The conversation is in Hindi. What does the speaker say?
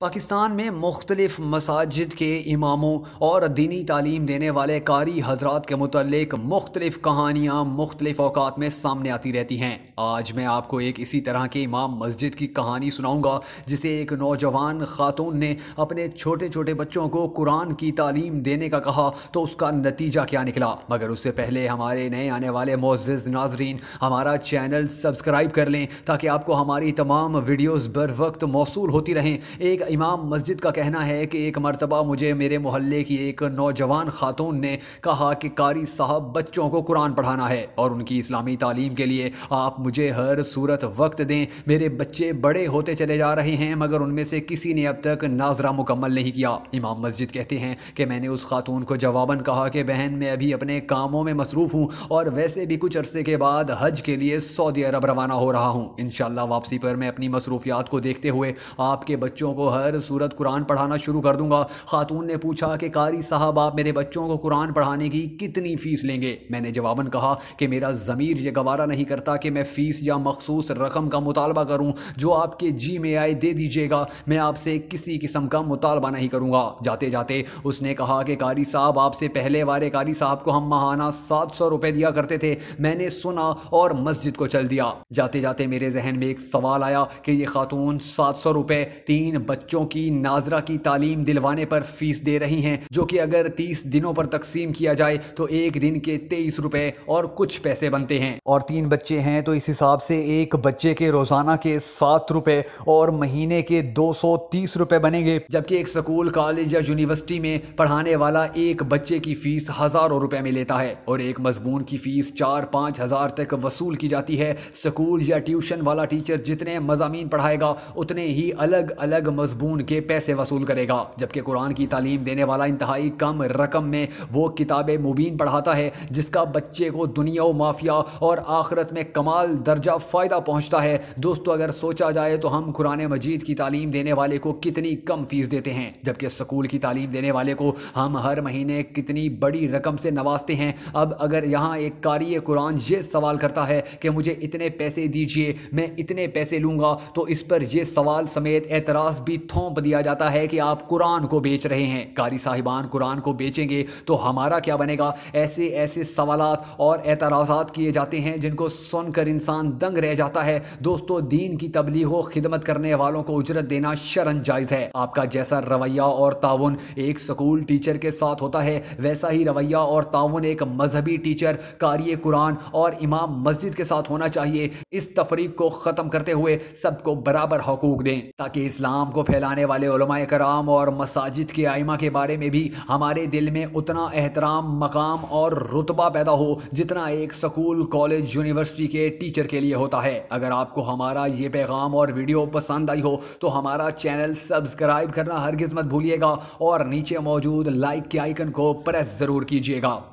पाकिस्तान में मुख्तलिफ मसाजिद के इमामों और दीनी तालीम देने वाले कारी हजरात के मतलब मुख्तलिफ कहानियाँ मुख्तलिफ अवकात में सामने आती रहती हैं आज मैं आपको एक इसी तरह के इमाम मस्जिद की कहानी सुनाऊँगा जिसे एक नौजवान खातून ने अपने छोटे छोटे बच्चों को कुरान की तालीम देने का कहा तो उसका नतीजा क्या निकला मगर उससे पहले हमारे नए आने वाले मोज़ नाजरीन हमारा चैनल सब्सक्राइब कर लें ताकि आपको हमारी तमाम वीडियोज़ बर वक्त मौसू होती रहें एक इमाम मस्जिद का कहना है कि एक मरतबा मुझे मेरे मोहल्ले की एक नौजवान खातून ने कहा कि कारी साहब बच्चों को कुरान पढ़ाना है और उनकी इस्लामी तालीम के लिए आप मुझे हर सूरत वक्त दें मेरे बच्चे बड़े होते चले जा रहे हैं मगर उनमें से किसी ने अब तक नाजरा मुकम्मल नहीं किया इमाम मस्जिद कहते हैं कि मैंने उस खातून को जवाबन कहा कि बहन मैं अभी अपने कामों में मसरूफ़ हूँ और वैसे भी कुछ अरसे के बाद हज के लिए सऊदी अरब रवाना हो रहा हूँ इन वापसी पर मैं अपनी मसरूफियात को देखते हुए आपके बच्चों को हर सूरत कुरान पढ़ाना शुरू कर दूंगा खातून ने पूछा कि कारी साहब आप मेरे बच्चों को कुरान पढ़ाने की कितनी फ़ीस लेंगे मैंने जवाबन कहा कि मेरा ज़मीर ये गवारा नहीं करता कि मैं फ़ीस या मखसूस रकम का मुतालबा करूँ जो आपके जी में आए दे दीजिएगा मैं आपसे किसी किस्म का मुतालबा नहीं करूँगा जाते जाते उसने कहा कि कारी साहब आपसे पहले वाले कारी साहब को हम महाना सात सौ रुपये दिया करते थे मैंने सुना और मस्जिद को चल दिया जाते जाते मेरे जहन में एक सवाल आया कि ये खातून सात सौ रुपये तीन बच्चों बच्चों की नाजरा की तालीम दिलवाने पर फीस दे रही हैं जो कि अगर तीस दिनों पर तकसीम किया जाए तो एक दिन के तेईस रुपए और कुछ पैसे बनते हैं और तीन बच्चे हैं तो इस हिसाब से एक बच्चे के रोज़ाना के सात रुपए और महीने के दो सौ तीस रुपए बनेंगे जबकि एक स्कूल कॉलेज या यूनिवर्सिटी में पढ़ाने वाला एक बच्चे की फ़ीस हज़ारों रुपए में लेता है और एक मजमून की फ़ीस चार पांच हज़ार तक वसूल की जाती है स्कूल या ट्यूशन वाला टीचर जितने मजामी पढ़ाएगा उतने ही अलग अलग मजबूत बूंद के पैसे वसूल करेगा जबकि कुरान की तालीम देने वाला इंतहाई कम रकम में वो किताब मुबीन पढ़ाता है जिसका बच्चे को दुनिया माफिया और आख़रत में कमाल दर्जा फ़ायदा पहुँचता है दोस्तों अगर सोचा जाए तो हम कुरान मजीद की तालीम देने वाले को कितनी कम फ़ीस देते हैं जबकि स्कूल की तालीम देने वाले को हम हर महीने कितनी बड़ी रकम से नवाजते हैं अब अगर यहाँ एक कारी कुरान ये सवाल करता है कि मुझे इतने पैसे दीजिए मैं इतने पैसे लूँगा तो इस पर यह सवाल समेत एतराज़ भी थोप दिया जाता है कि आप कुरान को बेच रहे हैं कारी साहिबान कुरान को बेचेंगे तो हमारा क्या बनेगा ऐसे ऐसे सवाल और एतराज़ात किए जाते हैं जिनको सुनकर इंसान दंग रह जाता है दोस्तों दीन की तबलीग व खिदमत करने वालों को उजरत देना शरण जायज़ है आपका जैसा रवैया और ताउन एक स्कूल टीचर के साथ होता है वैसा ही रवैया और ताउन एक मजहबी टीचर कारी कुरान और इमाम मस्जिद के साथ होना चाहिए इस तफरीक को ख़त्म करते हुए सबको बराबर हकूक दें ताकि इस्लाम को फैलाने वाले कराम और मसाजिद के आइमा के बारे में भी हमारे दिल में उतना एहतराम मकाम और रुतबा पैदा हो जितना एक स्कूल कॉलेज यूनिवर्सिटी के टीचर के लिए होता है अगर आपको हमारा ये पैगाम और वीडियो पसंद आई हो तो हमारा चैनल सब्सक्राइब करना हर मत भूलिएगा और नीचे मौजूद लाइक के आइकन को प्रेस ज़रूर कीजिएगा